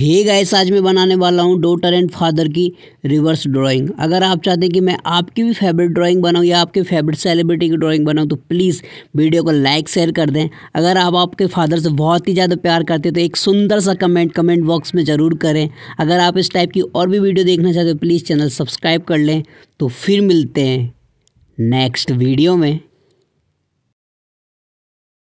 hey guys आज मैं बनाने वाला हूँ डोटर एंड फादर की रिवर्स ड्राइंग अगर आप चाहते हैं कि मैं आपकी भी फेवरेट ड्राइंग बनाऊँ या आपके फेवरेट सेलिब्रिटी की ड्राइंग बनाऊँ तो प्लीज़ वीडियो को लाइक शेयर कर दें अगर आप आपके फादर से बहुत ही ज़्यादा प्यार करते हैं तो एक सुंदर सा कमेंट कमेंट बॉक्स में ज़रूर करें अगर आप इस टाइप की और भी वीडियो देखना चाहते हो प्लीज़ चैनल सब्सक्राइब कर लें तो फिर मिलते हैं नेक्स्ट वीडियो में